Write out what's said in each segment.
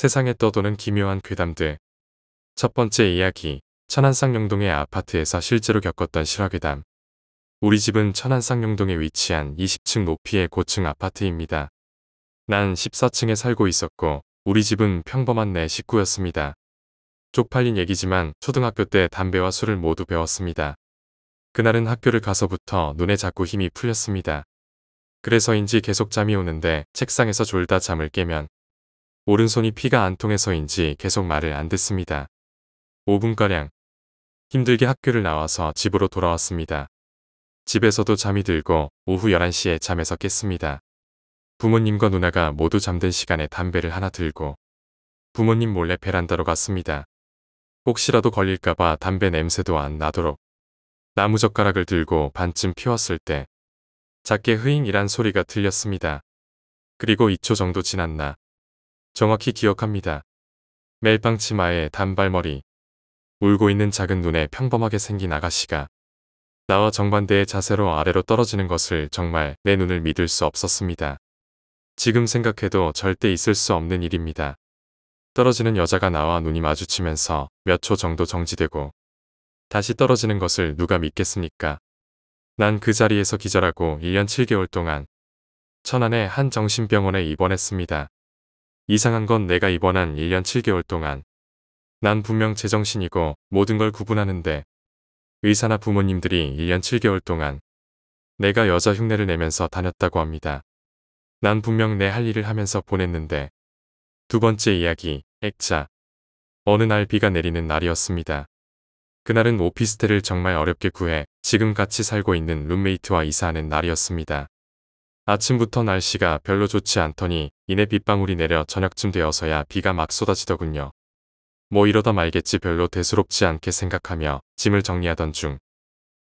세상에 떠도는 기묘한 괴담들. 첫 번째 이야기, 천안상 용동의 아파트에서 실제로 겪었던 실화괴담. 우리 집은 천안상 용동에 위치한 20층 높이의 고층 아파트입니다. 난 14층에 살고 있었고 우리 집은 평범한 내 식구였습니다. 쪽팔린 얘기지만 초등학교 때 담배와 술을 모두 배웠습니다. 그날은 학교를 가서부터 눈에 자꾸 힘이 풀렸습니다. 그래서인지 계속 잠이 오는데 책상에서 졸다 잠을 깨면 오른손이 피가 안 통해서인지 계속 말을 안 듣습니다. 5분가량 힘들게 학교를 나와서 집으로 돌아왔습니다. 집에서도 잠이 들고 오후 11시에 잠에서 깼습니다. 부모님과 누나가 모두 잠든 시간에 담배를 하나 들고 부모님 몰래 베란다로 갔습니다. 혹시라도 걸릴까봐 담배 냄새도 안 나도록 나무젓가락을 들고 반쯤 피웠을 때 작게 흐잉이란 소리가 들렸습니다. 그리고 2초 정도 지났나 정확히 기억합니다. 멜빵 치마에 단발머리, 울고 있는 작은 눈에 평범하게 생긴 아가씨가 나와 정반대의 자세로 아래로 떨어지는 것을 정말 내 눈을 믿을 수 없었습니다. 지금 생각해도 절대 있을 수 없는 일입니다. 떨어지는 여자가 나와 눈이 마주치면서 몇 초 정도 정지되고 다시 떨어지는 것을 누가 믿겠습니까? 난 그 자리에서 기절하고 1년 7개월 동안 천안의 한 정신병원에 입원했습니다. 이상한 건 내가 입원한 1년 7개월 동안 난 분명 제정신이고 모든 걸 구분하는데 의사나 부모님들이 1년 7개월 동안 내가 여자 흉내를 내면서 다녔다고 합니다. 난 분명 내 할 일을 하면서 보냈는데 두 번째 이야기, 액자. 어느 날 비가 내리는 날이었습니다. 그날은 오피스텔을 정말 어렵게 구해 지금 같이 살고 있는 룸메이트와 이사하는 날이었습니다. 아침부터 날씨가 별로 좋지 않더니 이내 빗방울이 내려 저녁쯤 되어서야 비가 막 쏟아지더군요. 뭐 이러다 말겠지 별로 대수롭지 않게 생각하며 짐을 정리하던 중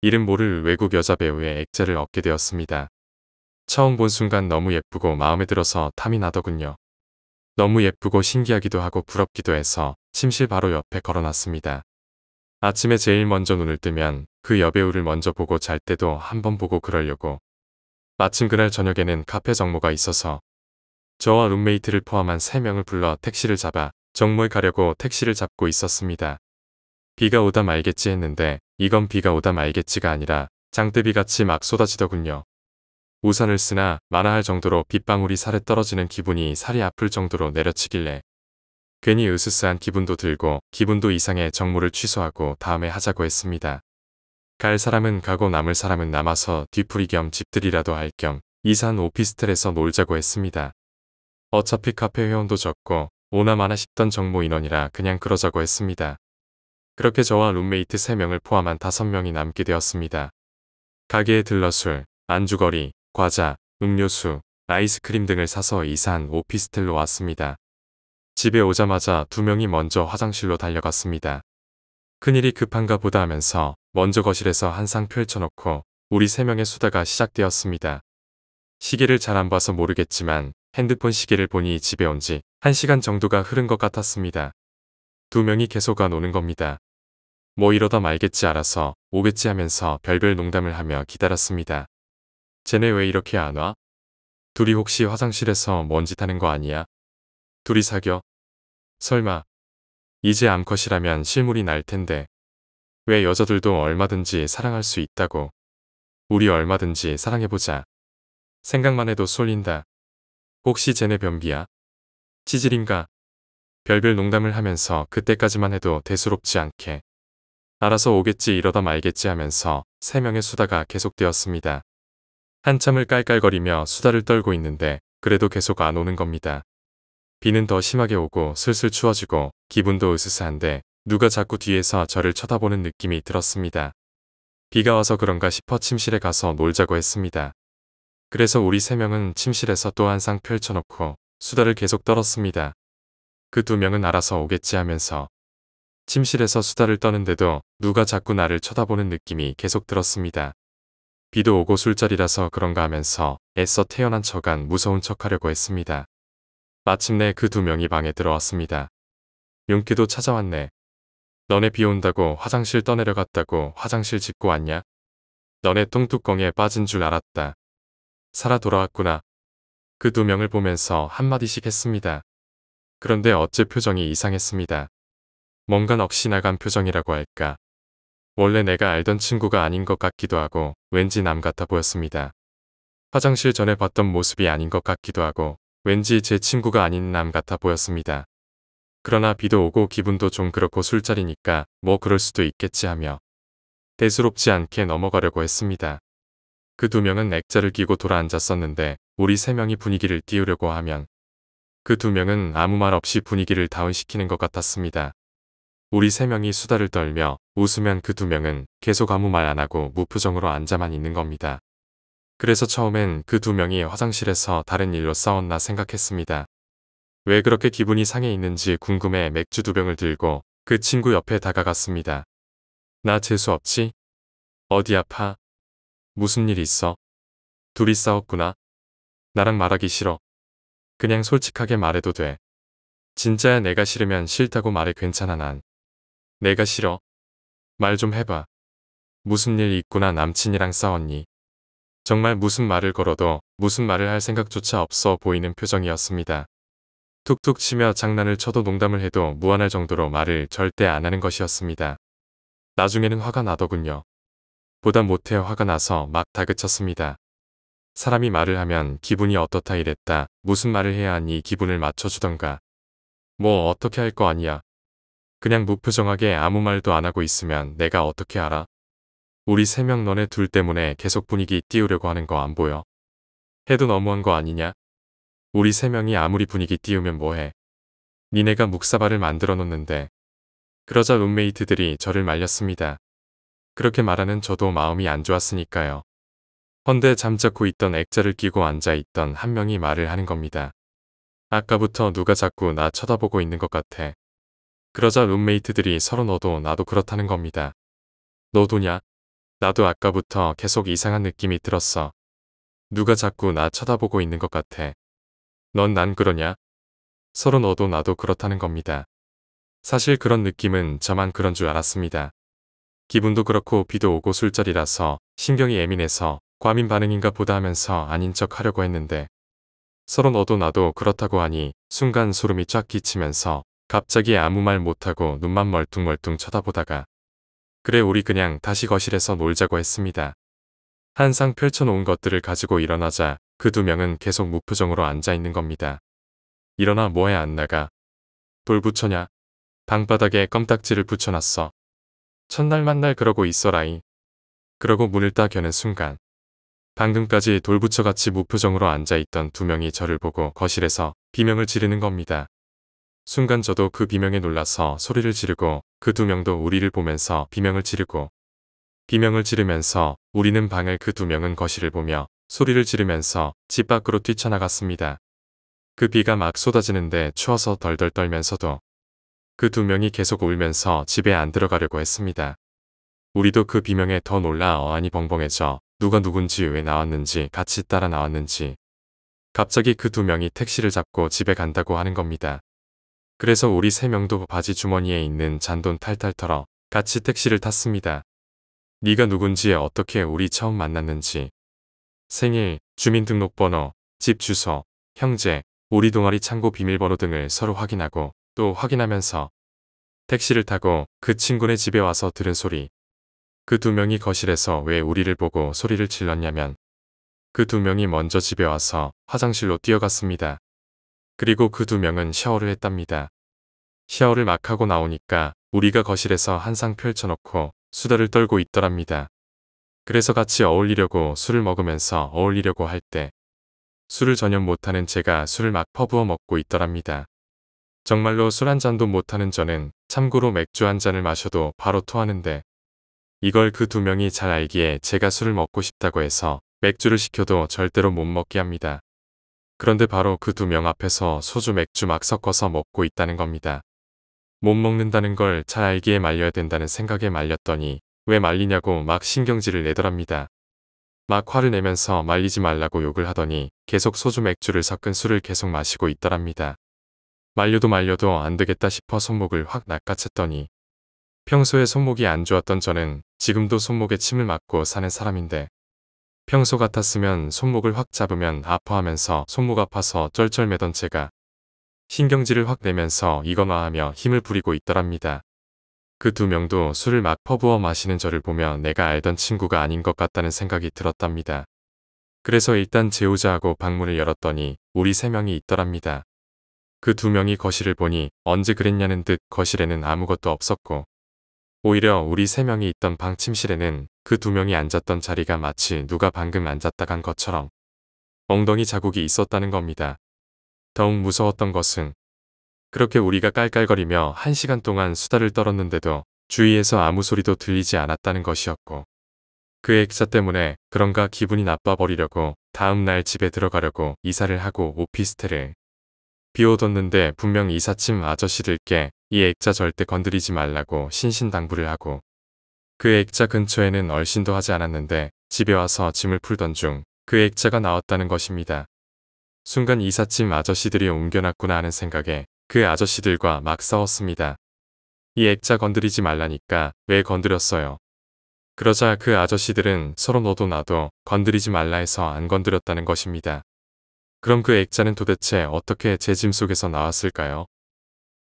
이름 모를 외국 여자 배우의 액자를 얻게 되었습니다. 처음 본 순간 너무 예쁘고 마음에 들어서 탐이 나더군요. 너무 예쁘고 신기하기도 하고 부럽기도 해서 침실 바로 옆에 걸어놨습니다. 아침에 제일 먼저 눈을 뜨면 그 여배우를 먼저 보고 잘 때도 한번 보고 그러려고 마침 그날 저녁에는 카페 정모가 있어서 저와 룸메이트를 포함한 3명을 불러 택시를 잡아 정모에 가려고 택시를 잡고 있었습니다. 비가 오다 말겠지 했는데 이건 비가 오다 말겠지가 아니라 장대비같이 막 쏟아지더군요. 우산을 쓰나 마나 할 정도로 빗방울이 살에 떨어지는 기분이 살이 아플 정도로 내려치길래 괜히 으스스한 기분도 들고 기분도 이상해 정모를 취소하고 다음에 하자고 했습니다. 갈 사람은 가고 남을 사람은 남아서 뒤풀이 겸 집들이라도 할 겸 이산 오피스텔에서 놀자고 했습니다. 어차피 카페 회원도 적고 오나마나 싶던 정모 인원이라 그냥 그러자고 했습니다. 그렇게 저와 룸메이트 3명을 포함한 5명이 남게 되었습니다. 가게에 들러 술, 안주거리, 과자, 음료수, 아이스크림 등을 사서 이산 오피스텔로 왔습니다. 집에 오자마자 두 명이 먼저 화장실로 달려갔습니다. 큰일이 급한가 보다 하면서 먼저 거실에서 한 상 펼쳐놓고 우리 세 명의 수다가 시작되었습니다. 시계를 잘 안 봐서 모르겠지만 핸드폰 시계를 보니 집에 온지 1시간 정도가 흐른 것 같았습니다. 두 명이 계속 안 오는 겁니다. 뭐 이러다 말겠지 알아서 오겠지 하면서 별별 농담을 하며 기다렸습니다. 쟤네 왜 이렇게 안 와? 둘이 혹시 화장실에서 뭔 짓 하는 거 아니야? 둘이 사겨? 설마 이제 암컷이라면 실물이 날 텐데 왜 여자들도 얼마든지 사랑할 수 있다고. 우리 얼마든지 사랑해보자. 생각만 해도 쏠린다. 혹시 쟤네 변비야? 치질인가? 별별 농담을 하면서 그때까지만 해도 대수롭지 않게 알아서 오겠지 이러다 말겠지 하면서 세 명의 수다가 계속되었습니다. 한참을 깔깔거리며 수다를 떨고 있는데 그래도 계속 안 오는 겁니다. 비는 더 심하게 오고 슬슬 추워지고 기분도 으스스한데 누가 자꾸 뒤에서 저를 쳐다보는 느낌이 들었습니다. 비가 와서 그런가 싶어 침실에 가서 놀자고 했습니다. 그래서 우리 세 명은 침실에서 또 한 상 펼쳐놓고 수다를 계속 떨었습니다. 그 두 명은 알아서 오겠지 하면서 침실에서 수다를 떠는데도 누가 자꾸 나를 쳐다보는 느낌이 계속 들었습니다. 비도 오고 술자리라서 그런가 하면서 애써 태연한 척한 무서운 척하려고 했습니다. 마침내 그 두 명이 방에 들어왔습니다. 용기도 찾아왔네. 너네 비 온다고 화장실 떠내려갔다고 화장실 짓고 왔냐? 너네 똥뚜껑에 빠진 줄 알았다. 살아 돌아왔구나. 그 두 명을 보면서 한마디씩 했습니다. 그런데 어째 표정이 이상했습니다. 뭔가 넋이 나간 표정이라고 할까. 원래 내가 알던 친구가 아닌 것 같기도 하고 왠지 남 같아 보였습니다. 화장실 전에 봤던 모습이 아닌 것 같기도 하고 왠지 제 친구가 아닌 남 같아 보였습니다. 그러나 비도 오고 기분도 좀 그렇고 술자리니까 뭐 그럴 수도 있겠지 하며 대수롭지 않게 넘어가려고 했습니다. 그 두 명은 액자를 끼고 돌아앉았었는데 우리 세 명이 분위기를 띄우려고 하면 그 두 명은 아무 말 없이 분위기를 다운시키는 것 같았습니다. 우리 세 명이 수다를 떨며 웃으면 그 두 명은 계속 아무 말 안 하고 무표정으로 앉아만 있는 겁니다. 그래서 처음엔 그 두 명이 화장실에서 다른 일로 싸웠나 생각했습니다. 왜 그렇게 기분이 상해 있는지 궁금해 맥주 두 병을 들고 그 친구 옆에 다가갔습니다. 나 재수 없지? 어디 아파? 무슨 일 있어? 둘이 싸웠구나. 나랑 말하기 싫어. 그냥 솔직하게 말해도 돼. 진짜야 내가 싫으면 싫다고 말해 괜찮아 난. 내가 싫어. 말 좀 해봐. 무슨 일 있구나 남친이랑 싸웠니? 정말 무슨 말을 걸어도 무슨 말을 할 생각조차 없어 보이는 표정이었습니다. 툭툭 치며 장난을 쳐도 농담을 해도 무안할 정도로 말을 절대 안 하는 것이었습니다. 나중에는 화가 나더군요. 보다 못해 화가 나서 막 다그쳤습니다. 사람이 말을 하면 기분이 어떻다 이랬다, 무슨 말을 해야 하니 기분을 맞춰주던가. 뭐 어떻게 할 거 아니야. 그냥 무표정하게 아무 말도 안 하고 있으면 내가 어떻게 알아? 우리 세 명 너네 둘 때문에 계속 분위기 띄우려고 하는 거 안 보여? 해도 너무한 거 아니냐? 우리 세 명이 아무리 분위기 띄우면 뭐해. 니네가 묵사발을 만들어 놓는데. 그러자 룸메이트들이 저를 말렸습니다. 그렇게 말하는 저도 마음이 안 좋았으니까요. 헌데 잠자코 있던 액자를 끼고 앉아있던 한 명이 말을 하는 겁니다. 아까부터 누가 자꾸 나 쳐다보고 있는 것 같아. 그러자 룸메이트들이 서로 너도 나도 그렇다는 겁니다. 너도냐? 나도 아까부터 계속 이상한 느낌이 들었어. 누가 자꾸 나 쳐다보고 있는 것 같아. 넌난 그러냐? 서로 너도 나도 그렇다는 겁니다. 사실 그런 느낌은 저만 그런 줄 알았습니다. 기분도 그렇고 비도 오고 술자리라서 신경이 예민해서 과민 반응인가 보다 하면서 아닌 척 하려고 했는데 서로 너도 나도 그렇다고 하니 순간 소름이 쫙 끼치면서 갑자기 아무 말 못하고 눈만 멀뚱멀뚱 쳐다보다가 그래 우리 그냥 다시 거실에서 놀자고 했습니다. 한상 펼쳐놓은 것들을 가지고 일어나자 그두 명은 계속 무표정으로 앉아있는 겁니다. 일어나 뭐해 안 나가. 돌 붙여냐? 방바닥에 껌딱지를 붙여놨어. 첫날 만날 그러고 있어라이. 그러고 문을 따겨는 순간 방금까지 돌부처같이 무표정으로 앉아있던 두 명이 저를 보고 거실에서 비명을 지르는 겁니다. 순간 저도 그 비명에 놀라서 소리를 지르고 그 두 명도 우리를 보면서 비명을 지르고 비명을 지르면서 우리는 방을 그 두 명은 거실을 보며 소리를 지르면서 집 밖으로 뛰쳐나갔습니다. 그 비가 막 쏟아지는데 추워서 덜덜 떨면서도 그 두 명이 계속 울면서 집에 안 들어가려고 했습니다. 우리도 그 비명에 더 놀라 어안이 벙벙해져 누가 누군지 왜 나왔는지 같이 따라 나왔는지 갑자기 그 두 명이 택시를 잡고 집에 간다고 하는 겁니다. 그래서 우리 세 명도 바지 주머니에 있는 잔돈 탈탈 털어 같이 택시를 탔습니다. 네가 누군지 어떻게 우리 처음 만났는지 생일, 주민등록번호, 집 주소, 형제, 우리 동아리 창고 비밀번호 등을 서로 확인하고 또 확인하면서 택시를 타고 그 친구네 집에 와서 들은 소리. 그 두 명이 거실에서 왜 우리를 보고 소리를 질렀냐면 그 두 명이 먼저 집에 와서 화장실로 뛰어갔습니다. 그리고 그 두 명은 샤워를 했답니다. 샤워를 막 하고 나오니까 우리가 거실에서 한상 펼쳐놓고 수다를 떨고 있더랍니다. 그래서 같이 어울리려고 술을 먹으면서 어울리려고 할 때 술을 전혀 못하는 제가 술을 막 퍼부어 먹고 있더랍니다. 정말로 술 한 잔도 못하는 저는 참고로 맥주 한 잔을 마셔도 바로 토하는데 이걸 그 두 명이 잘 알기에 제가 술을 먹고 싶다고 해서 맥주를 시켜도 절대로 못 먹게 합니다. 그런데 바로 그 두 명 앞에서 소주 맥주 막 섞어서 먹고 있다는 겁니다. 못 먹는다는 걸 잘 알기에 말려야 된다는 생각에 말렸더니 왜 말리냐고 막 신경질을 내더랍니다. 막 화를 내면서 말리지 말라고 욕을 하더니 계속 소주 맥주를 섞은 술을 계속 마시고 있더랍니다. 말려도 말려도 안 되겠다 싶어 손목을 확 낚아챘더니 평소에 손목이 안 좋았던 저는 지금도 손목에 침을 맞고 사는 사람인데 평소 같았으면 손목을 확 잡으면 아파하면서 손목 아파서 쩔쩔매던 제가 신경질을 확 내면서 이거나 하며 힘을 부리고 있더랍니다. 그두 명도 술을 막 퍼부어 마시는 저를 보며 내가 알던 친구가 아닌 것 같다는 생각이 들었답니다. 그래서 일단 재우자하고 방문을 열었더니 우리 세 명이 있더랍니다. 그 두 명이 거실을 보니 언제 그랬냐는 듯 거실에는 아무것도 없었고 오히려 우리 세 명이 있던 방 침실에는 그 두 명이 앉았던 자리가 마치 누가 방금 앉았다 간 것처럼 엉덩이 자국이 있었다는 겁니다. 더욱 무서웠던 것은 그렇게 우리가 깔깔거리며 한 시간 동안 수다를 떨었는데도 주위에서 아무 소리도 들리지 않았다는 것이었고 그 액자 때문에 그런가 기분이 나빠버리려고 다음날 집에 들어가려고 이사를 하고 오피스텔을 비워뒀는데 분명 이삿짐 아저씨들께 이 액자 절대 건드리지 말라고 신신당부를 하고 그 액자 근처에는 얼씬도 하지 않았는데 집에 와서 짐을 풀던 중 그 액자가 나왔다는 것입니다. 순간 이삿짐 아저씨들이 옮겨놨구나 하는 생각에 그 아저씨들과 막 싸웠습니다. 이 액자 건드리지 말라니까 왜 건드렸어요. 그러자 그 아저씨들은 서로 너도 나도 건드리지 말라 해서 안 건드렸다는 것입니다. 그럼 그 액자는 도대체 어떻게 제 짐 속에서 나왔을까요?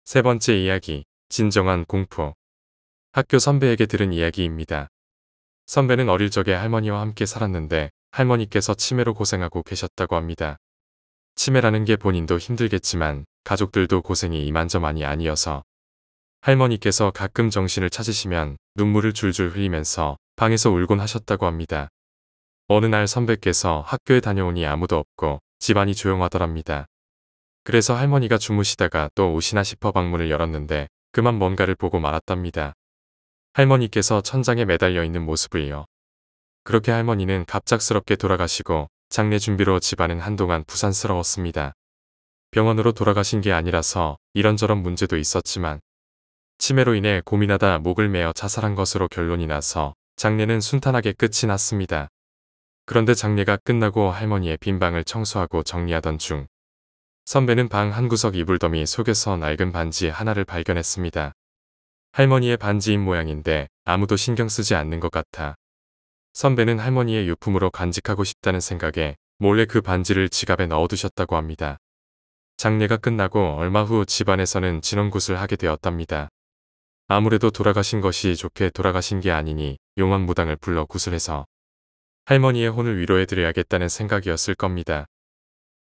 세 번째 이야기, 진정한 공포. 학교 선배에게 들은 이야기입니다. 선배는 어릴 적에 할머니와 함께 살았는데 할머니께서 치매로 고생하고 계셨다고 합니다. 치매라는 게 본인도 힘들겠지만 가족들도 고생이 이만저만이 아니어서 할머니께서 가끔 정신을 찾으시면 눈물을 줄줄 흘리면서 방에서 울곤 하셨다고 합니다. 어느 날 선배께서 학교에 다녀오니 아무도 없고 집안이 조용하더랍니다. 그래서 할머니가 주무시다가 또 오시나 싶어 방문을 열었는데 그만 뭔가를 보고 말았답니다. 할머니께서 천장에 매달려 있는 모습을요. 그렇게 할머니는 갑작스럽게 돌아가시고 장례 준비로 집안은 한동안 부산스러웠습니다. 병원으로 돌아가신 게 아니라서 이런저런 문제도 있었지만 치매로 인해 고민하다 목을 메어 자살한 것으로 결론이 나서 장례는 순탄하게 끝이 났습니다. 그런데 장례가 끝나고 할머니의 빈방을 청소하고 정리하던 중 선배는 방 한구석 이불더미 속에서 낡은 반지 하나를 발견했습니다. 할머니의 반지인 모양인데 아무도 신경 쓰지 않는 것 같아. 선배는 할머니의 유품으로 간직하고 싶다는 생각에 몰래 그 반지를 지갑에 넣어두셨다고 합니다. 장례가 끝나고 얼마 후 집안에서는 진원굿을 하게 되었답니다. 아무래도 돌아가신 것이 좋게 돌아가신 게 아니니 용왕무당을 불러 굿을 해서 할머니의 혼을 위로해드려야겠다는 생각이었을 겁니다.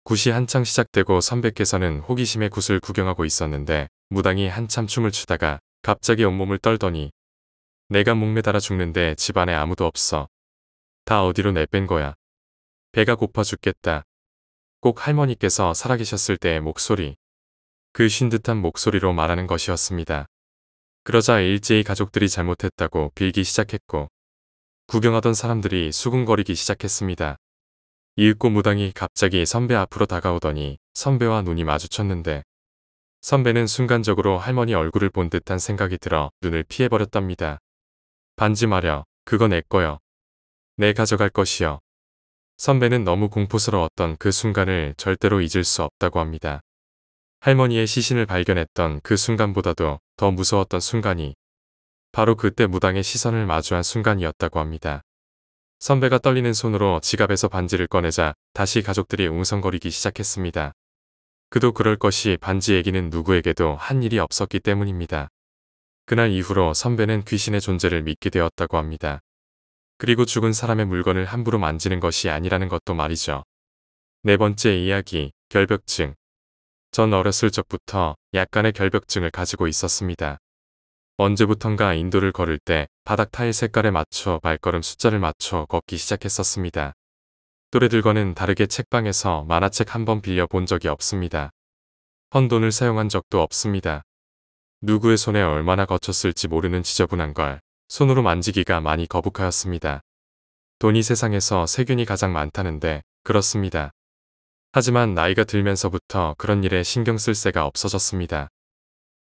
굿이 한창 시작되고 선배께서는 호기심에 굿을 구경하고 있었는데 무당이 한참 춤을 추다가 갑자기 온몸을 떨더니 내가 목매달아 죽는데 집안에 아무도 없어. 다 어디로 내뺀 거야. 배가 고파 죽겠다. 꼭 할머니께서 살아계셨을 때의 목소리, 그쉰 듯한 목소리로 말하는 것이었습니다. 그러자 일제히 가족들이 잘못했다고 빌기 시작했고 구경하던 사람들이 수군거리기 시작했습니다. 이윽고 무당이 갑자기 선배 앞으로 다가오더니 선배와 눈이 마주쳤는데 선배는 순간적으로 할머니 얼굴을 본 듯한 생각이 들어 눈을 피해버렸답니다. 반지 마려, 그건 내 거요. 내 가져갈 것이요. 선배는 너무 공포스러웠던 그 순간을 절대로 잊을 수 없다고 합니다. 할머니의 시신을 발견했던 그 순간보다도 더 무서웠던 순간이 바로 그때 무당의 시선을 마주한 순간이었다고 합니다. 선배가 떨리는 손으로 지갑에서 반지를 꺼내자 다시 가족들이 웅성거리기 시작했습니다. 그도 그럴 것이 반지 얘기는 누구에게도 한 일이 없었기 때문입니다. 그날 이후로 선배는 귀신의 존재를 믿게 되었다고 합니다. 그리고 죽은 사람의 물건을 함부로 만지는 것이 아니라는 것도 말이죠. 네 번째 이야기, 결벽증. 전 어렸을 적부터 약간의 결벽증을 가지고 있었습니다. 언제부턴가 인도를 걸을 때 바닥 타일 색깔에 맞춰 발걸음 숫자를 맞춰 걷기 시작했었습니다. 또래들과는 다르게 책방에서 만화책 한 번 빌려 본 적이 없습니다. 헌돈을 사용한 적도 없습니다. 누구의 손에 얼마나 거쳤을지 모르는 지저분한 걸 손으로 만지기가 많이 거북하였습니다. 돈이 세상에서 세균이 가장 많다는데 그렇습니다. 하지만 나이가 들면서부터 그런 일에 신경 쓸 새가 없어졌습니다.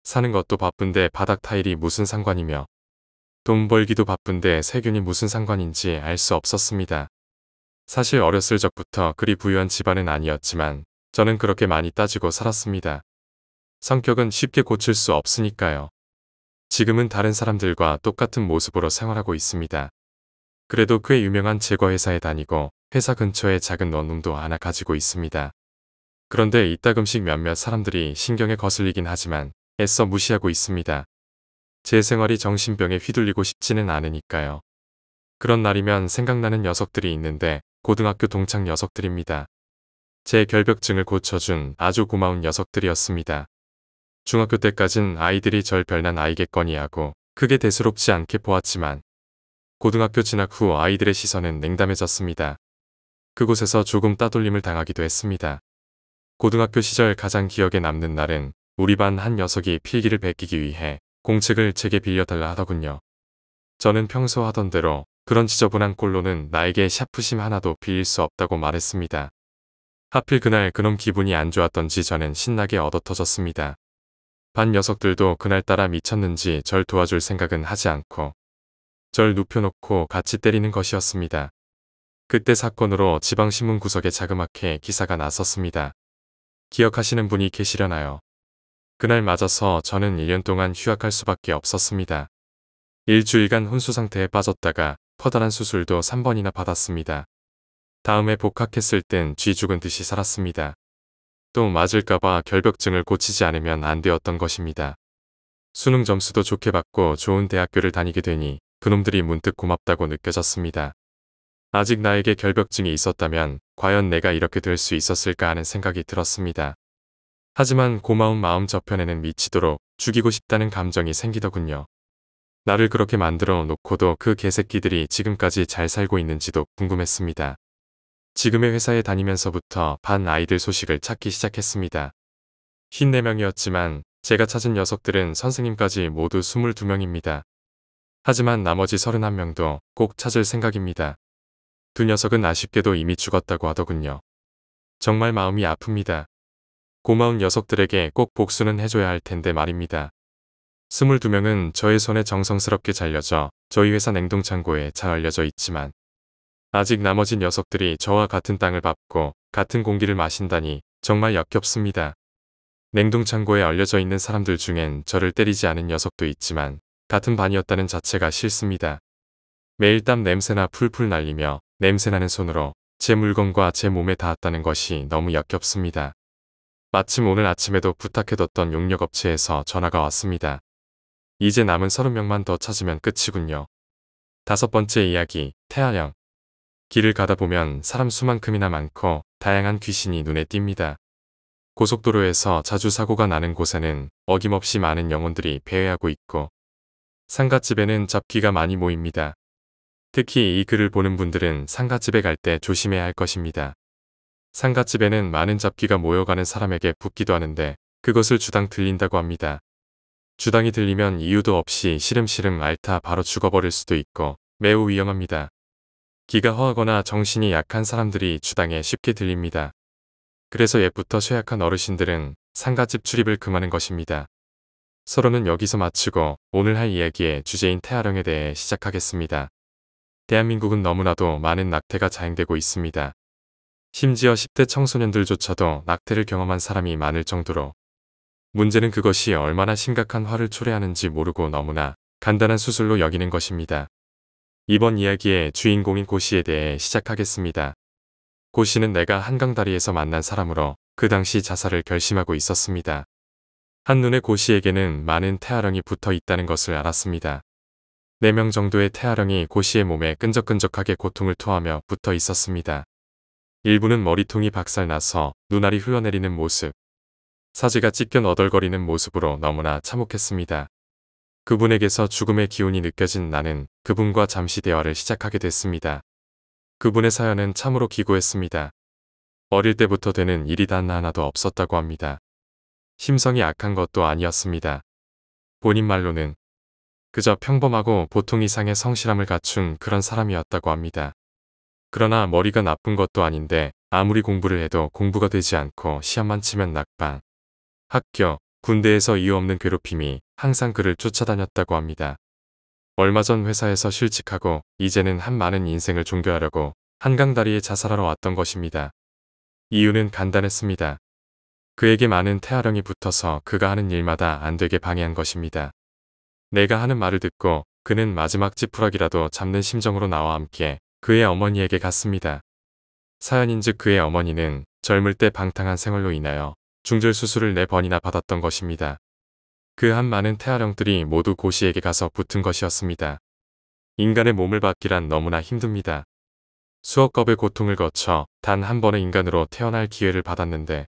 사는 것도 바쁜데 바닥 타일이 무슨 상관이며 돈 벌기도 바쁜데 세균이 무슨 상관인지 알 수 없었습니다. 사실 어렸을 적부터 그리 부유한 집안은 아니었지만 저는 그렇게 많이 따지고 살았습니다. 성격은 쉽게 고칠 수 없으니까요. 지금은 다른 사람들과 똑같은 모습으로 생활하고 있습니다. 그래도 꽤 유명한 제과회사에 다니고 회사 근처에 작은 원룸도 하나 가지고 있습니다. 그런데 이따금씩 몇몇 사람들이 신경에 거슬리긴 하지만 애써 무시하고 있습니다. 제 생활이 정신병에 휘둘리고 싶지는 않으니까요. 그런 날이면 생각나는 녀석들이 있는데 고등학교 동창 녀석들입니다. 제 결벽증을 고쳐준 아주 고마운 녀석들이었습니다. 중학교 때까진 아이들이 절 별난 아이겠거니 하고 크게 대수롭지 않게 보았지만 고등학교 진학 후 아이들의 시선은 냉담해졌습니다. 그곳에서 조금 따돌림을 당하기도 했습니다. 고등학교 시절 가장 기억에 남는 날은 우리 반 한 녀석이 필기를 베끼기 위해 공책을 제게 빌려달라 하더군요. 저는 평소 하던 대로 그런 지저분한 꼴로는 나에게 샤프심 하나도 빌릴 수 없다고 말했습니다. 하필 그날 그놈 기분이 안 좋았던지 저는 신나게 얻어터졌습니다. 반 녀석들도 그날따라 미쳤는지 절 도와줄 생각은 하지 않고 절 눕혀놓고 같이 때리는 것이었습니다. 그때 사건으로 지방신문 구석에 자그맣게 기사가 났었습니다. 기억하시는 분이 계시려나요? 그날 맞아서 저는 1년 동안 휴학할 수밖에 없었습니다. 일주일간 혼수 상태에 빠졌다가 커다란 수술도 3번이나 받았습니다. 다음에 복학했을 땐 쥐 죽은 듯이 살았습니다. 또 맞을까봐 결벽증을 고치지 않으면 안 되었던 것입니다. 수능 점수도 좋게 받고 좋은 대학교를 다니게 되니 그놈들이 문득 고맙다고 느껴졌습니다. 아직 나에게 결벽증이 있었다면 과연 내가 이렇게 될 수 있었을까 하는 생각이 들었습니다. 하지만 고마운 마음 저편에는 미치도록 죽이고 싶다는 감정이 생기더군요. 나를 그렇게 만들어 놓고도 그 개새끼들이 지금까지 잘 살고 있는지도 궁금했습니다. 지금의 회사에 다니면서부터 반 아이들 소식을 찾기 시작했습니다. 54명이었지만 제가 찾은 녀석들은 선생님까지 모두 22명입니다. 하지만 나머지 31명도 꼭 찾을 생각입니다. 두 녀석은 아쉽게도 이미 죽었다고 하더군요. 정말 마음이 아픕니다. 고마운 녀석들에게 꼭 복수는 해줘야 할 텐데 말입니다. 22명은 저의 손에 정성스럽게 잘려져 저희 회사 냉동창고에 잘 알려져 있지만 아직 나머지 녀석들이 저와 같은 땅을 밟고 같은 공기를 마신다니 정말 역겹습니다. 냉동창고에 얼려져 있는 사람들 중엔 저를 때리지 않은 녀석도 있지만 같은 반이었다는 자체가 싫습니다. 매일 땀 냄새나 풀풀 날리며 냄새나는 손으로 제 물건과 제 몸에 닿았다는 것이 너무 역겹습니다. 마침 오늘 아침에도 부탁해뒀던 용역업체에서 전화가 왔습니다. 이제 남은 30명만 더 찾으면 끝이군요. 다섯 번째 이야기, 태아령. 길을 가다 보면 사람 수만큼이나 많고 다양한 귀신이 눈에 띕니다. 고속도로에서 자주 사고가 나는 곳에는 어김없이 많은 영혼들이 배회하고 있고 상가집에는 잡귀가 많이 모입니다. 특히 이 글을 보는 분들은 상가집에 갈 때 조심해야 할 것입니다. 상가집에는 많은 잡귀가 모여가는 사람에게 붙기도 하는데 그것을 주당 들린다고 합니다. 주당이 들리면 이유도 없이 시름시름 앓다 바로 죽어버릴 수도 있고 매우 위험합니다. 기가 허하거나 정신이 약한 사람들이 주당에 쉽게 들립니다. 그래서 옛부터 쇠약한 어르신들은 상가집 출입을 금하는 것입니다. 서로는 여기서 마치고 오늘 할 이야기의 주제인 태아령에 대해 시작하겠습니다. 대한민국은 너무나도 많은 낙태가 자행되고 있습니다. 심지어 10대 청소년들조차도 낙태를 경험한 사람이 많을 정도로 문제는 그것이 얼마나 심각한 화를 초래하는지 모르고 너무나 간단한 수술로 여기는 것입니다. 이번 이야기의 주인공인 고시에 대해 시작하겠습니다. 고시는 내가 한강 다리에서 만난 사람으로 그 당시 자살을 결심하고 있었습니다. 한눈에 고시에게는 많은 태아령이 붙어 있다는 것을 알았습니다. 4명 정도의 태아령이 고시의 몸에 끈적끈적하게 고통을 토하며 붙어 있었습니다. 일부는 머리통이 박살나서 눈알이 흘러내리는 모습, 사지가 찢겨 너덜거리는 모습으로 너무나 참혹했습니다. 그분에게서 죽음의 기운이 느껴진 나는 그분과 잠시 대화를 시작하게 됐습니다. 그분의 사연은 참으로 기고했습니다 어릴 때부터 되는 일이 단 하나도 없었다고 합니다. 심성이 악한 것도 아니었습니다. 본인 말로는 그저 평범하고 보통 이상의 성실함을 갖춘 그런 사람이었다고 합니다. 그러나 머리가 나쁜 것도 아닌데 아무리 공부를 해도 공부가 되지 않고 시험만 치면 낙방. 학교, 군대에서 이유 없는 괴롭힘이 항상 그를 쫓아다녔다고 합니다. 얼마 전 회사에서 실직하고 이제는 한 많은 인생을 종교하려고 한강다리에 자살하러 왔던 것입니다. 이유는 간단했습니다. 그에게 많은 태아령이 붙어서 그가 하는 일마다 안 되게 방해한 것입니다. 내가 하는 말을 듣고 그는 마지막 지푸라기라도 잡는 심정으로 나와 함께 그의 어머니에게 갔습니다. 사연인즉 그의 어머니는 젊을 때 방탕한 생활로 인하여 중절 수술을 네번이나 받았던 것입니다. 그한 많은 태아령들이 모두 고시에게 가서 붙은 것이었습니다. 인간의 몸을 받기란 너무나 힘듭니다. 수억겁의 고통을 거쳐 단 한 번의 인간으로 태어날 기회를 받았는데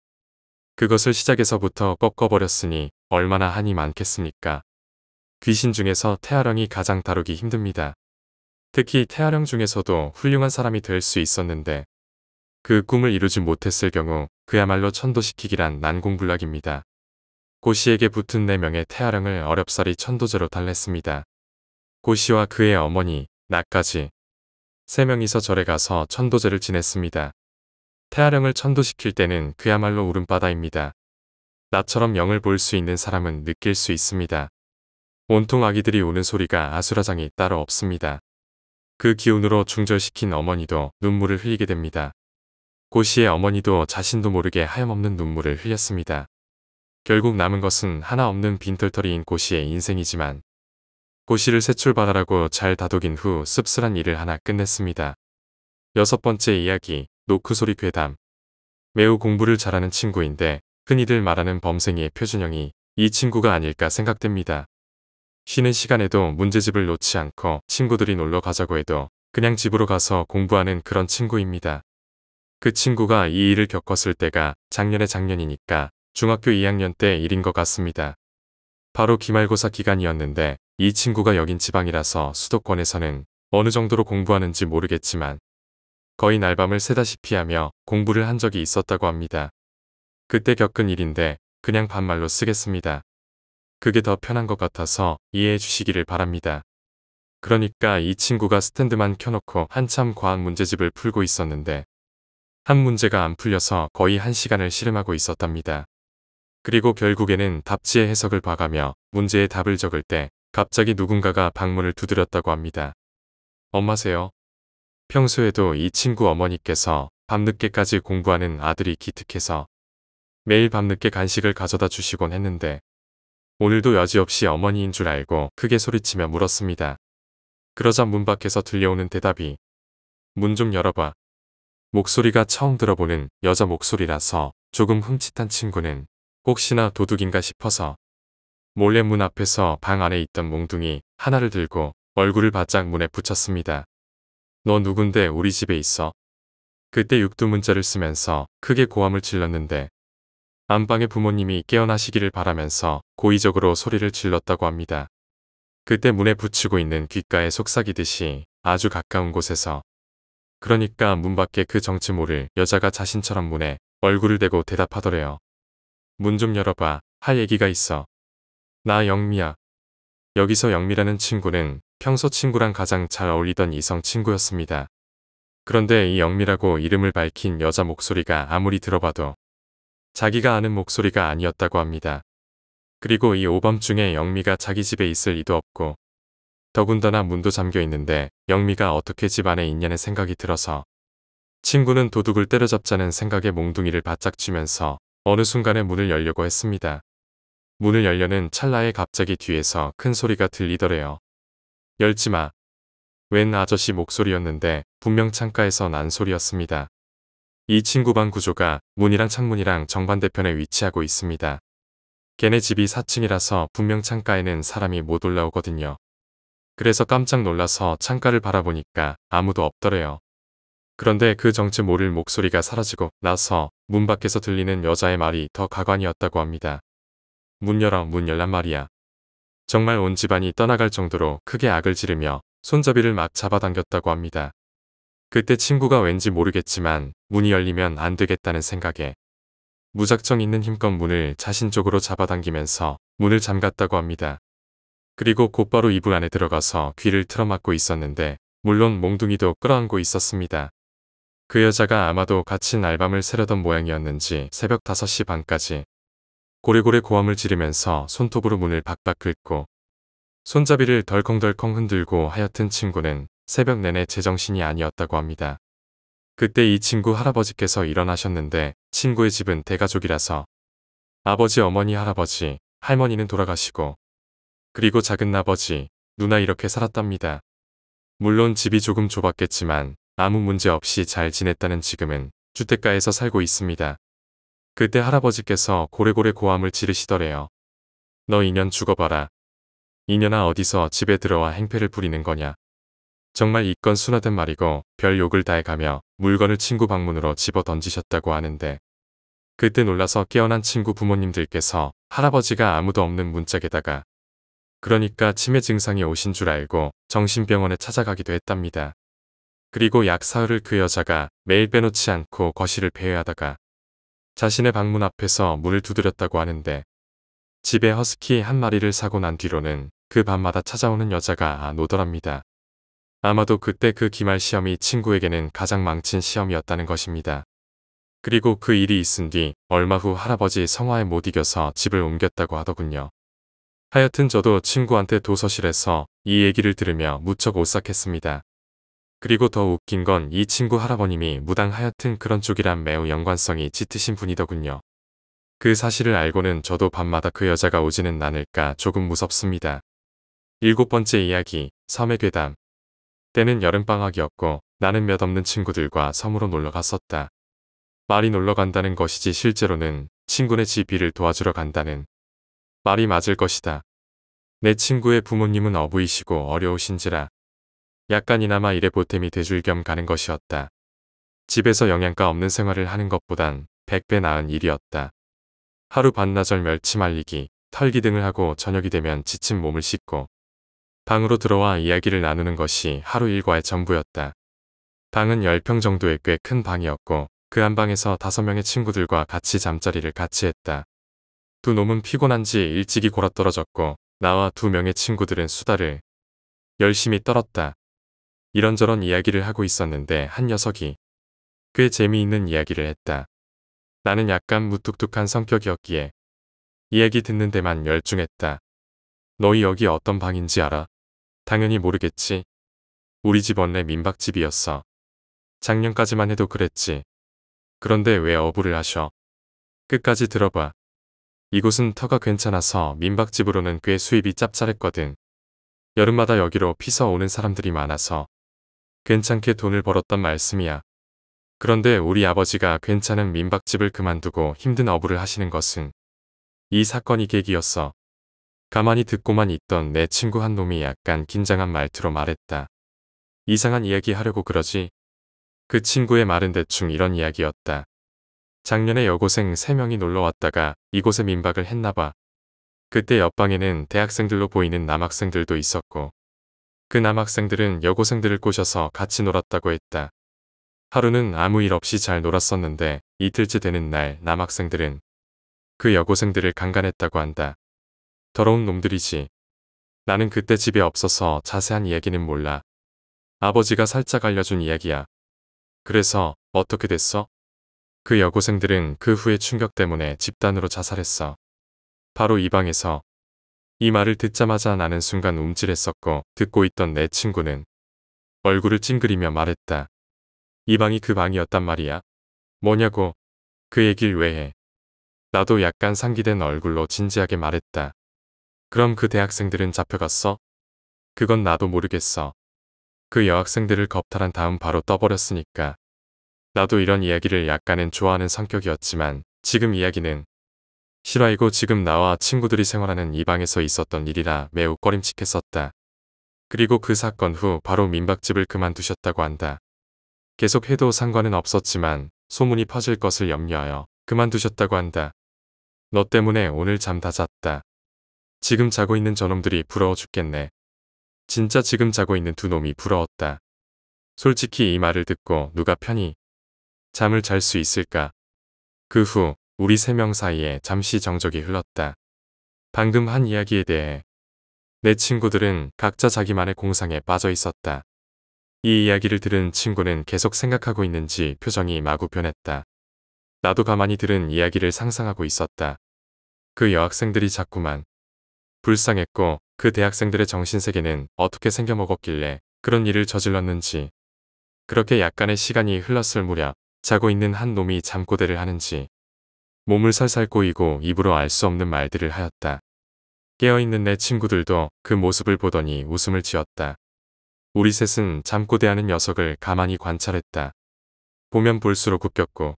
그것을 시작에서부터 꺾어버렸으니 얼마나 한이 많겠습니까. 귀신 중에서 태아령이 가장 다루기 힘듭니다. 특히 태아령 중에서도 훌륭한 사람이 될 수 있었는데 그 꿈을 이루지 못했을 경우 그야말로 천도시키기란 난공불락입니다. 고씨에게 붙은 네 명의 태아령을 어렵사리 천도제로 달랬습니다. 고씨와 그의 어머니, 나까지 세 명이서 절에 가서 천도제를 지냈습니다. 태아령을 천도시킬 때는 그야말로 울음바다입니다. 나처럼 영을 볼 수 있는 사람은 느낄 수 있습니다. 온통 아기들이 우는 소리가 아수라장이 따로 없습니다. 그 기운으로 중절시킨 어머니도 눈물을 흘리게 됩니다. 고씨의 어머니도 자신도 모르게 하염없는 눈물을 흘렸습니다. 결국 남은 것은 하나 없는 빈털터리인 고시의 인생이지만 고시를 새출발하라고잘 다독인 후 씁쓸한 일을 하나 끝냈습니다. 여섯 번째 이야기, 노크소리 괴담. 매우 공부를 잘하는 친구인데 흔히들 말하는 범생이의 표준형이 이 친구가 아닐까 생각됩니다. 쉬는 시간에도 문제집을 놓지 않고 친구들이 놀러 가자고 해도 그냥 집으로 가서 공부하는 그런 친구입니다. 그 친구가 이 일을 겪었을 때가 작년의 작년이니까 중학교 2학년 때 일인 것 같습니다. 바로 기말고사 기간이었는데 이 친구가 여긴 지방이라서 수도권에서는 어느 정도로 공부하는지 모르겠지만 거의 날밤을 새다시피 하며 공부를 한 적이 있었다고 합니다. 그때 겪은 일인데 그냥 반말로 쓰겠습니다. 그게 더 편한 것 같아서 이해해 주시기를 바랍니다. 그러니까 이 친구가 스탠드만 켜놓고 한참 과학 문제집을 풀고 있었는데 한 문제가 안 풀려서 거의 한 시간을 씨름하고 있었답니다. 그리고 결국에는 답지의 해석을 봐가며 문제의 답을 적을 때 갑자기 누군가가 방문을 두드렸다고 합니다. 엄마세요. 평소에도 이 친구 어머니께서 밤늦게까지 공부하는 아들이 기특해서 매일 밤늦게 간식을 가져다 주시곤 했는데 오늘도 여지없이 어머니인 줄 알고 크게 소리치며 물었습니다. 그러자 문 밖에서 들려오는 대답이 문 좀 열어봐. 목소리가 처음 들어보는 여자 목소리라서 조금 흠칫한 친구는 혹시나 도둑인가 싶어서 몰래 문 앞에서 방 안에 있던 몽둥이 하나를 들고 얼굴을 바짝 문에 붙였습니다. 너 누군데 우리 집에 있어? 그때 육두문자를 쓰면서 크게 고함을 질렀는데 안방의 부모님이 깨어나시기를 바라면서 고의적으로 소리를 질렀다고 합니다. 그때 문에 붙이고 있는 귓가에 속삭이듯이 아주 가까운 곳에서 그러니까 문 밖에 그 정치 모를 여자가 자신처럼 문에 얼굴을 대고 대답하더래요. 문좀 열어봐. 할 얘기가 있어. 나 영미야. 여기서 영미라는 친구는 평소 친구랑 가장 잘 어울리던 이성 친구였습니다. 그런데 이 영미라고 이름을 밝힌 여자 목소리가 아무리 들어봐도 자기가 아는 목소리가 아니었다고 합니다. 그리고 이 오밤중에 영미가 자기 집에 있을 리도 없고 더군다나 문도 잠겨 있는데 영미가 어떻게 집 안에 있냐는 생각이 들어서 친구는 도둑을 때려잡자는 생각에 몽둥이를 바짝 쥐면서 어느 순간에 문을 열려고 했습니다. 문을 열려는 찰나에 갑자기 뒤에서 큰 소리가 들리더래요. 열지 마. 웬 아저씨 목소리였는데 분명 창가에서 난 소리였습니다. 이 친구 방 구조가 문이랑 창문이랑 정반대편에 위치하고 있습니다. 걔네 집이 4층이라서 분명 창가에는 사람이 못 올라오거든요. 그래서 깜짝 놀라서 창가를 바라보니까 아무도 없더래요. 그런데 그 정체 모를 목소리가 사라지고 나서 문 밖에서 들리는 여자의 말이 더 가관이었다고 합니다. 문 열어 문 열란 말이야. 정말 온 집안이 떠나갈 정도로 크게 악을 지르며 손잡이를 막 잡아당겼다고 합니다. 그때 친구가 왠지 모르겠지만 문이 열리면 안 되겠다는 생각에 무작정 있는 힘껏 문을 자신 쪽으로 잡아당기면서 문을 잠갔다고 합니다. 그리고 곧바로 이불 안에 들어가서 귀를 틀어막고 있었는데 물론 몽둥이도 끌어안고 있었습니다. 그 여자가 아마도 갇힌 알밤을 세려던 모양이었는지 새벽 5시 반까지 고래고래 고함을 지르면서 손톱으로 문을 박박 긁고 손잡이를 덜컹덜컹 흔들고 하였던 친구는 새벽 내내 제정신이 아니었다고 합니다. 그때 이 친구 할아버지께서 일어나셨는데 친구의 집은 대가족이라서 아버지 어머니 할아버지 할머니는 돌아가시고 그리고 작은아버지 누나 이렇게 살았답니다. 물론 집이 조금 좁았겠지만 아무 문제 없이 잘 지냈다는 지금은 주택가에서 살고 있습니다. 그때 할아버지께서 고래고래 고함을 지르시더래요. 너 인연 죽어봐라. 인연아 어디서 집에 들어와 행패를 부리는 거냐. 정말 이건 순하된 말이고 별 욕을 다해가며 물건을 친구 방문으로 집어 던지셨다고 하는데 그때 놀라서 깨어난 친구 부모님들께서 할아버지가 아무도 없는 문짝에다가 그러니까 치매 증상이 오신 줄 알고 정신병원에 찾아가기도 했답니다. 그리고 약 사흘을 그 여자가 매일 빼놓지 않고 거실을 배회하다가 자신의 방문 앞에서 문을 두드렸다고 하는데 집에 허스키 한 마리를 사고 난 뒤로는 그 밤마다 찾아오는 여자가 안 아, 오더랍니다. 아마도 그때 그 기말 시험이 친구에게는 가장 망친 시험이었다는 것입니다. 그리고 그 일이 있은 뒤 얼마 후 할아버지 성화에 못 이겨서 집을 옮겼다고 하더군요. 하여튼 저도 친구한테 도서실에서 이 얘기를 들으며 무척 오싹했습니다. 그리고 더 웃긴 건 이 친구 할아버님이 무당 하여튼 그런 쪽이란 매우 연관성이 짙으신 분이더군요. 그 사실을 알고는 저도 밤마다 그 여자가 오지는 않을까 조금 무섭습니다. 일곱 번째 이야기, 섬의 괴담. 때는 여름방학이었고 나는 몇 없는 친구들과 섬으로 놀러 갔었다. 말이 놀러 간다는 것이지 실제로는 친구네 집 일을 도와주러 간다는 말이 맞을 것이다. 내 친구의 부모님은 어부이시고 어려우신지라 약간이나마 일에 보탬이 되줄겸 가는 것이었다. 집에서 영양가 없는 생활을 하는 것보단 100배 나은 일이었다. 하루 반나절 멸치 말리기, 털기 등을 하고 저녁이 되면 지친 몸을 씻고 방으로 들어와 이야기를 나누는 것이 하루 일과의 전부였다. 방은 10평 정도의 꽤 큰 방이었고 그안 방에서 다섯 명의 친구들과 같이 잠자리를 같이 했다. 두 놈은 피곤한 지 일찍이 골아떨어졌고 나와 두 명의 친구들은 수다를 열심히 떨었다. 이런저런 이야기를 하고 있었는데 한 녀석이 꽤 재미있는 이야기를 했다. 나는 약간 무뚝뚝한 성격이었기에 이야기 듣는 데만 열중했다. 너희 여기 어떤 방인지 알아? 당연히 모르겠지. 우리 집 원래 민박집이었어. 작년까지만 해도 그랬지. 그런데 왜 어부를 하셔? 끝까지 들어봐. 이곳은 터가 괜찮아서 민박집으로는 꽤 수입이 짭짤했거든. 여름마다 여기로 피서 오는 사람들이 많아서 괜찮게 돈을 벌었던 말씀이야. 그런데 우리 아버지가 괜찮은 민박집을 그만두고 힘든 어부를 하시는 것은 이 사건이 계기였어. 가만히 듣고만 있던 내 친구 한 놈이 약간 긴장한 말투로 말했다. 이상한 이야기 하려고 그러지? 그 친구의 말은 대충 이런 이야기였다. 작년에 여고생 3명이 놀러 왔다가 이곳에 민박을 했나봐. 그때 옆방에는 대학생들로 보이는 남학생들도 있었고 그 남학생들은 여고생들을 꼬셔서 같이 놀았다고 했다. 하루는 아무 일 없이 잘 놀았었는데 이틀째 되는 날 남학생들은 그 여고생들을 강간했다고 한다. 더러운 놈들이지. 나는 그때 집에 없어서 자세한 이야기는 몰라. 아버지가 살짝 알려준 이야기야. 그래서 어떻게 됐어? 그 여고생들은 그 후에 충격 때문에 집단으로 자살했어. 바로 이 방에서 이 말을 듣자마자 나는 순간 움찔했었고 듣고 있던 내 친구는 얼굴을 찡그리며 말했다. 이 방이 그 방이었단 말이야. 뭐냐고. 그 얘길 왜 해. 나도 약간 상기된 얼굴로 진지하게 말했다. 그럼 그 대학생들은 잡혀갔어? 그건 나도 모르겠어. 그 여학생들을 겁탈한 다음 바로 떠버렸으니까. 나도 이런 이야기를 약간은 좋아하는 성격이었지만 지금 이야기는 실화이고 지금 나와 친구들이 생활하는 이 방에서 있었던 일이라 매우 꺼림칙했었다. 그리고 그 사건 후 바로 민박집을 그만두셨다고 한다. 계속 해도 상관은 없었지만 소문이 퍼질 것을 염려하여 그만두셨다고 한다. 너 때문에 오늘 잠 다 잤다. 지금 자고 있는 저놈들이 부러워 죽겠네. 진짜 지금 자고 있는 두 놈이 부러웠다. 솔직히 이 말을 듣고 누가 편히 잠을 잘 수 있을까? 그후 우리 세 명 사이에 잠시 정적이 흘렀다. 방금 한 이야기에 대해 내 친구들은 각자 자기만의 공상에 빠져 있었다. 이 이야기를 들은 친구는 계속 생각하고 있는지 표정이 마구 변했다. 나도 가만히 들은 이야기를 상상하고 있었다. 그 여학생들이 자꾸만 불쌍했고 그 대학생들의 정신세계는 어떻게 생겨먹었길래 그런 일을 저질렀는지 그렇게 약간의 시간이 흘렀을 무렵 자고 있는 한 놈이 잠꼬대를 하는지 몸을 살살 꼬이고 입으로 알 수 없는 말들을 하였다. 깨어있는 내 친구들도 그 모습을 보더니 웃음을 지었다. 우리 셋은 잠꼬대하는 녀석을 가만히 관찰했다. 보면 볼수록 웃겼고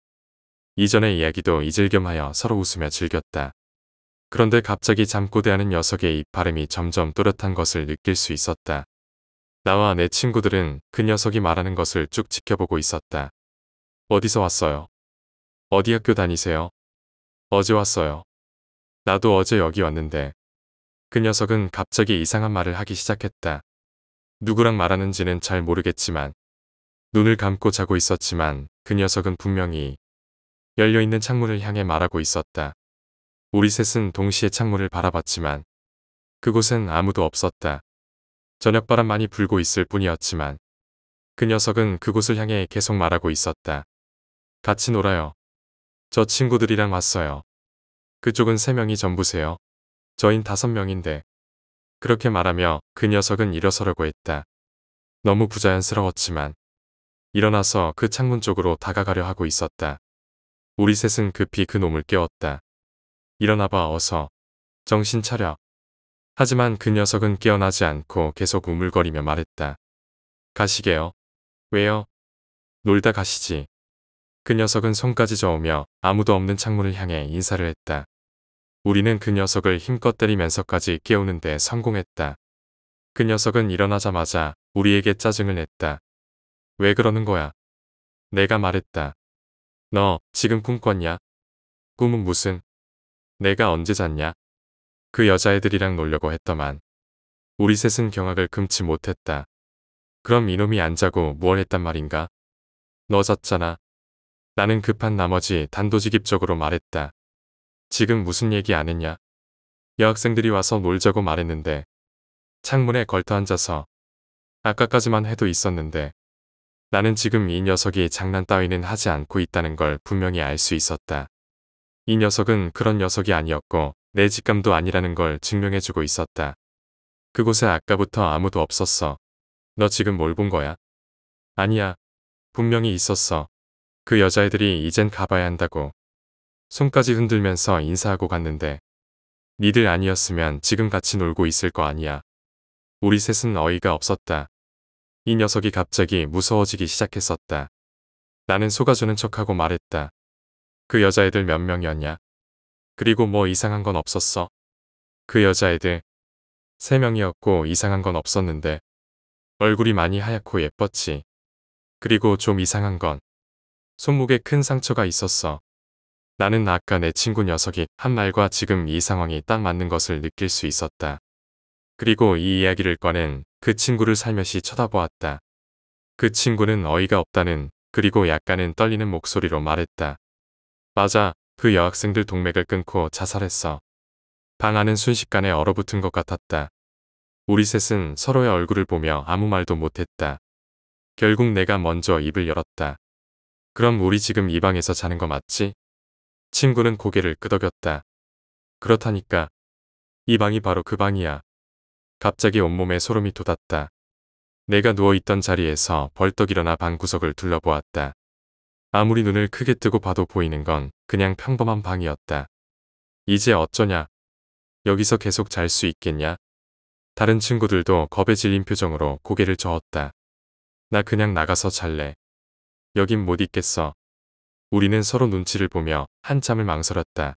이전의 이야기도 잊을 겸하여 서로 웃으며 즐겼다. 그런데 갑자기 잠꼬대하는 녀석의 입 발음이 점점 또렷한 것을 느낄 수 있었다. 나와 내 친구들은 그 녀석이 말하는 것을 쭉 지켜보고 있었다. 어디서 왔어요? 어디 학교 다니세요? 어제 왔어요. 나도 어제 여기 왔는데. 그 녀석은 갑자기 이상한 말을 하기 시작했다. 누구랑 말하는지는 잘 모르겠지만 눈을 감고 자고 있었지만 그 녀석은 분명히 열려있는 창문을 향해 말하고 있었다. 우리 셋은 동시에 창문을 바라봤지만 그곳엔 아무도 없었다. 저녁바람만이 불고 있을 뿐이었지만 그 녀석은 그곳을 향해 계속 말하고 있었다. 같이 놀아요. 저 친구들이랑 왔어요. 그쪽은 3명이 전부세요. 저인 5명인데. 그렇게 말하며 그 녀석은 일어서려고 했다. 너무 부자연스러웠지만 일어나서 그 창문 쪽으로 다가가려 하고 있었다. 우리 셋은 급히 그 놈을 깨웠다. 일어나봐 어서. 정신 차려. 하지만 그 녀석은 깨어나지 않고 계속 우물거리며 말했다. 가시게요. 왜요? 놀다 가시지. 그 녀석은 손까지 저으며 아무도 없는 창문을 향해 인사를 했다. 우리는 그 녀석을 힘껏 때리면서까지 깨우는데 성공했다. 그 녀석은 일어나자마자 우리에게 짜증을 냈다. 왜 그러는 거야? 내가 말했다. 너 지금 꿈 꿨냐? 꿈은 무슨? 내가 언제 잤냐? 그 여자애들이랑 놀려고 했더만. 우리 셋은 경악을 금치 못했다. 그럼 이놈이 안 자고 뭘 했단 말인가? 너 잤잖아. 나는 급한 나머지 단도직입적으로 말했다. 지금 무슨 얘기 안 했냐? 여학생들이 와서 놀자고 말했는데 창문에 걸터앉아서 아까까지만 해도 있었는데 나는 지금 이 녀석이 장난 따위는 하지 않고 있다는 걸 분명히 알 수 있었다. 이 녀석은 그런 녀석이 아니었고 내 직감도 아니라는 걸 증명해주고 있었다. 그곳에 아까부터 아무도 없었어. 너 지금 뭘 본 거야? 아니야. 분명히 있었어. 그 여자애들이 이젠 가봐야 한다고 손까지 흔들면서 인사하고 갔는데 니들 아니었으면 지금 같이 놀고 있을 거 아니야. 우리 셋은 어이가 없었다. 이 녀석이 갑자기 무서워지기 시작했었다. 나는 속아주는 척하고 말했다. 그 여자애들 몇 명이었냐? 그리고 뭐 이상한 건 없었어? 그 여자애들 세 명이었고 이상한 건 없었는데 얼굴이 많이 하얗고 예뻤지. 그리고 좀 이상한 건 손목에 큰 상처가 있었어. 나는 아까 내 친구 녀석이 한 말과 지금 이 상황이 딱 맞는 것을 느낄 수 있었다. 그리고 이 이야기를 꺼낸 그 친구를 살며시 쳐다보았다. 그 친구는 어이가 없다는 그리고 약간은 떨리는 목소리로 말했다. 맞아, 그 여학생들 동맥을 끊고 자살했어. 방 안은 순식간에 얼어붙은 것 같았다. 우리 셋은 서로의 얼굴을 보며 아무 말도 못했다. 결국 내가 먼저 입을 열었다. 그럼 우리 지금 이 방에서 자는 거 맞지? 친구는 고개를 끄덕였다. 그렇다니까. 이 방이 바로 그 방이야. 갑자기 온몸에 소름이 돋았다. 내가 누워있던 자리에서 벌떡 일어나 방구석을 둘러보았다. 아무리 눈을 크게 뜨고 봐도 보이는 건 그냥 평범한 방이었다. 이제 어쩌냐? 여기서 계속 잘 수 있겠냐? 다른 친구들도 겁에 질린 표정으로 고개를 저었다. 나 그냥 나가서 잘래. 여긴 못 있겠어. 우리는 서로 눈치를 보며 한참을 망설였다.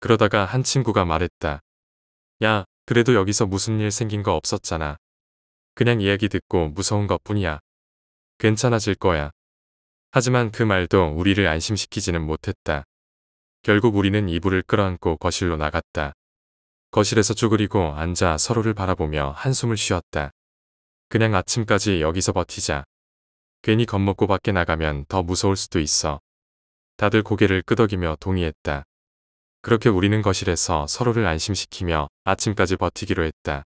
그러다가 한 친구가 말했다. 야, 그래도 여기서 무슨 일 생긴 거 없었잖아. 그냥 이야기 듣고 무서운 것 뿐이야. 괜찮아질 거야. 하지만 그 말도 우리를 안심시키지는 못했다. 결국 우리는 이불을 끌어안고 거실로 나갔다. 거실에서 쭈그리고 앉아 서로를 바라보며 한숨을 쉬었다. 그냥 아침까지 여기서 버티자. 괜히 겁먹고 밖에 나가면 더 무서울 수도 있어. 다들 고개를 끄덕이며 동의했다. 그렇게 우리는 거실에서 서로를 안심시키며 아침까지 버티기로 했다.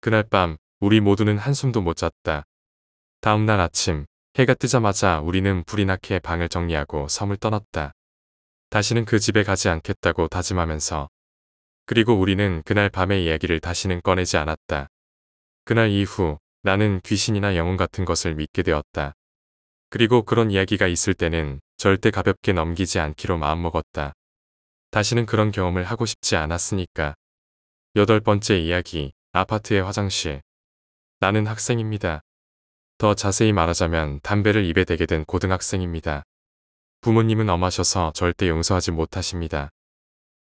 그날 밤 우리 모두는 한숨도 못 잤다. 다음날 아침 해가 뜨자마자 우리는 불이 나게 방을 정리하고 섬을 떠났다. 다시는 그 집에 가지 않겠다고 다짐하면서 그리고 우리는 그날 밤의 이야기를 다시는 꺼내지 않았다. 그날 이후 나는 귀신이나 영혼 같은 것을 믿게 되었다. 그리고 그런 이야기가 있을 때는 절대 가볍게 넘기지 않기로 마음먹었다. 다시는 그런 경험을 하고 싶지 않았으니까. 여덟 번째 이야기, 아파트의 화장실. 나는 학생입니다. 더 자세히 말하자면 담배를 입에 대게 된 고등학생입니다. 부모님은 엄하셔서 절대 용서하지 못하십니다.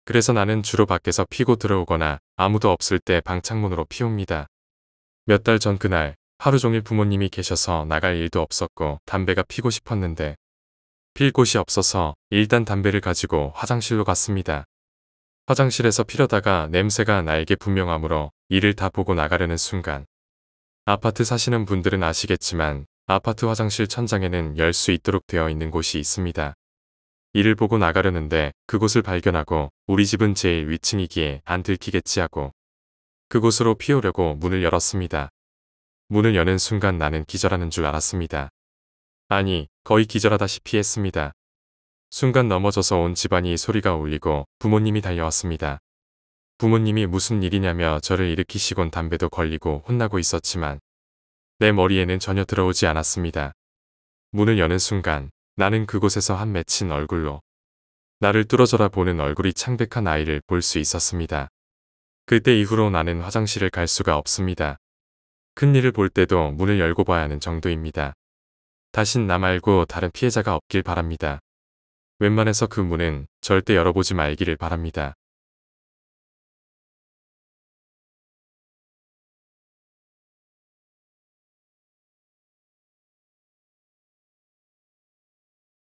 그래서 나는 주로 밖에서 피고 들어오거나 아무도 없을 때 방창문으로 피웁니다. 몇달전 그날 하루 종일 부모님이 계셔서 나갈 일도 없었고 담배가 피고 싶었는데 필 곳이 없어서 일단 담배를 가지고 화장실로 갔습니다. 화장실에서 피려다가 냄새가 나에게 분명하므로 이를 다 보고 나가려는 순간 아파트 사시는 분들은 아시겠지만 아파트 화장실 천장에는 열 수 있도록 되어 있는 곳이 있습니다. 이를 보고 나가려는데 그곳을 발견하고 우리 집은 제일 위층이기에 안 들키겠지 하고 그곳으로 피우려고 문을 열었습니다. 문을 여는 순간 나는 기절하는 줄 알았습니다. 아니, 거의 기절하다시피 했습니다. 순간 넘어져서 온 집안이 소리가 울리고 부모님이 달려왔습니다. 부모님이 무슨 일이냐며 저를 일으키시곤 담배도 걸리고 혼나고 있었지만 내 머리에는 전혀 들어오지 않았습니다. 문을 여는 순간 나는 그곳에서 한 맺힌 얼굴로 나를 뚫어져라 보는 얼굴이 창백한 아이를 볼 수 있었습니다. 그때 이후로 나는 화장실을 갈 수가 없습니다. 큰일을 볼 때도 문을 열고 봐야 하는 정도입니다. 다신 나 말고 다른 피해자가 없길 바랍니다. 웬만해서 그 문은 절대 열어보지 말기를 바랍니다.